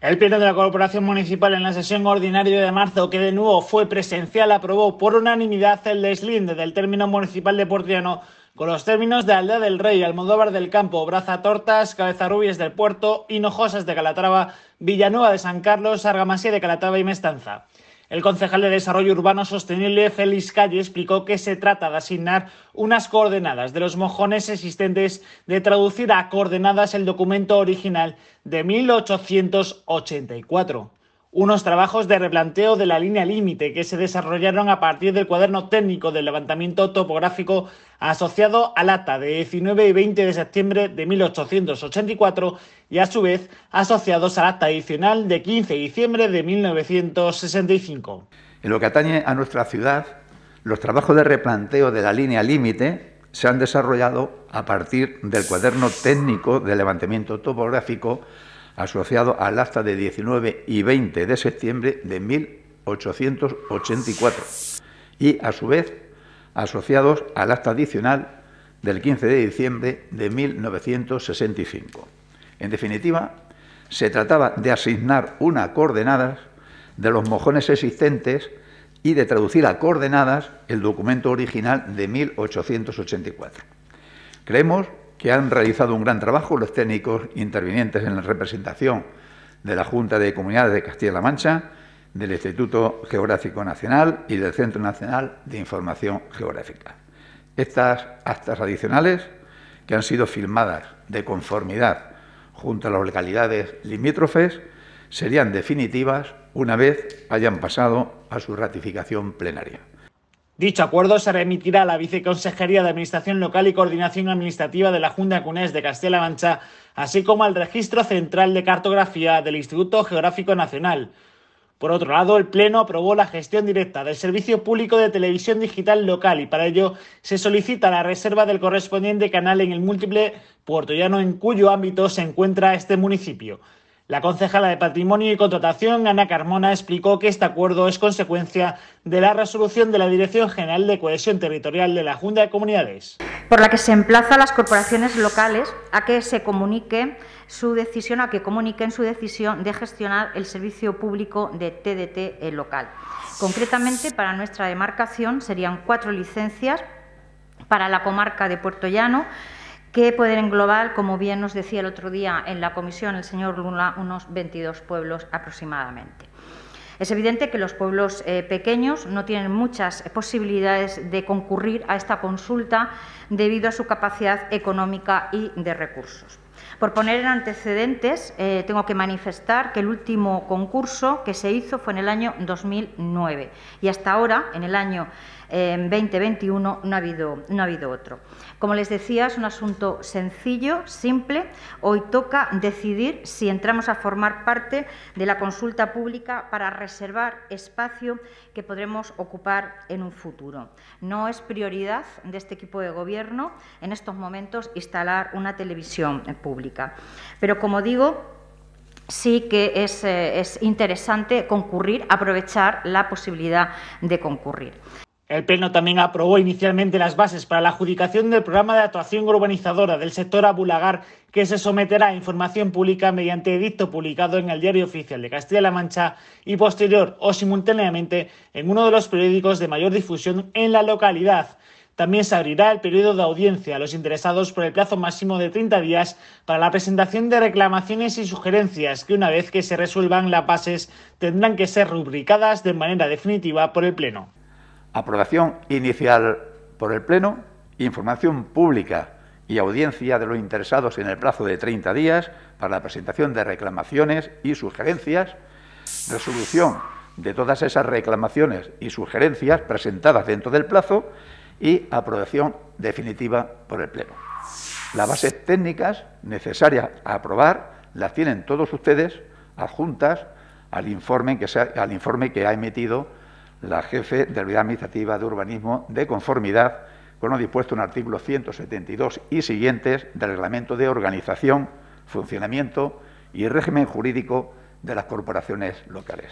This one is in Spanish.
El Pleno de la Corporación Municipal en la sesión ordinaria de marzo, que de nuevo fue presencial, aprobó por unanimidad el deslinde del término municipal de Portiano con los términos de Aldea del Rey, Almodóvar del Campo, Braza Tortas, Cabezarrubias del Puerto, Hinojosas de Calatrava, Villanueva de San Carlos, Argamasía de Calatrava y Mestanza. El concejal de Desarrollo Urbano Sostenible, Félix Calle, explicó que se trata de asignar unas coordenadas de los mojones existentes, de traducir a coordenadas el documento original de 1884 unos trabajos de replanteo de la línea límite que se desarrollaron a partir del cuaderno técnico del levantamiento topográfico asociado al acta de 19 y 20 de septiembre de 1884 y a su vez asociados al acta adicional de 15 de diciembre de 1965. En lo que atañe a nuestra ciudad, los trabajos de replanteo de la línea límite se han desarrollado a partir del cuaderno técnico de levantamiento topográfico asociado al acta de 19 y 20 de septiembre de 1884 y, a su vez, asociados al acta adicional del 15 de diciembre de 1965. En definitiva, se trataba de asignar una coordenadas de los mojones existentes y de traducir a coordenadas el documento original de 1884. Creemos que han realizado un gran trabajo los técnicos intervinientes en la representación de la Junta de Comunidades de Castilla-La Mancha, del Instituto Geográfico Nacional y del Centro Nacional de Información Geográfica. Estas actas adicionales, que han sido filmadas de conformidad junto a las localidades limítrofes, serían definitivas una vez hayan pasado a su ratificación plenaria. Dicho acuerdo se remitirá a la Viceconsejería de Administración Local y Coordinación Administrativa de la Junta Cunés de Castilla-La Mancha, así como al Registro Central de Cartografía del Instituto Geográfico Nacional. Por otro lado, el Pleno aprobó la gestión directa del Servicio Público de Televisión Digital Local y para ello se solicita la reserva del correspondiente canal en el múltiple puertollano en cuyo ámbito se encuentra este municipio. La concejala de Patrimonio y Contratación, Ana Carmona, explicó que este acuerdo es consecuencia de la resolución de la Dirección General de Cohesión Territorial de la Junta de Comunidades. Por la que se emplaza a las corporaciones locales a que se comunique su decisión, a que comuniquen su decisión de gestionar el servicio público de TDT local. Concretamente, para nuestra demarcación serían cuatro licencias para la comarca de Puerto Llano, que pueden englobar, como bien nos decía el otro día en la comisión el señor Luna, unos 22 pueblos aproximadamente. Es evidente que los pueblos eh, pequeños no tienen muchas eh, posibilidades de concurrir a esta consulta debido a su capacidad económica y de recursos. Por poner en antecedentes, eh, tengo que manifestar que el último concurso que se hizo fue en el año 2009 y hasta ahora, en el año 2021, eh, no ha, habido, no ha habido otro. Como les decía, es un asunto sencillo, simple. Hoy toca decidir si entramos a formar parte de la consulta pública para reservar espacio que podremos ocupar en un futuro. No es prioridad de este equipo de gobierno en estos momentos instalar una televisión pública. Pero como digo, sí que es, eh, es, interesante concurrir, aprovechar la posibilidad de concurrir. El Pleno también aprobó inicialmente las bases para la adjudicación del programa de actuación urbanizadora del sector Abulagar, que se someterá a información pública mediante edicto publicado en el Diario Oficial de Castilla-La Mancha y posterior o simultáneamente en uno de los periódicos de mayor difusión en la localidad. También se abrirá el periodo de audiencia a los interesados por el plazo máximo de 30 días para la presentación de reclamaciones y sugerencias que una vez que se resuelvan las bases tendrán que ser rubricadas de manera definitiva por el Pleno. Aprobación inicial por el Pleno, información pública y audiencia de los interesados en el plazo de 30 días para la presentación de reclamaciones y sugerencias, resolución de todas esas reclamaciones y sugerencias presentadas dentro del plazo y aprobación definitiva por el Pleno. Las bases técnicas necesarias a aprobar las tienen todos ustedes adjuntas al informe que, ha, ha emitido la jefe de la Unidad Administrativa de Urbanismo de conformidad con lo dispuesto en artículos 172 y siguientes del Reglamento de Organización, Funcionamiento y Régimen Jurídico de las Corporaciones Locales.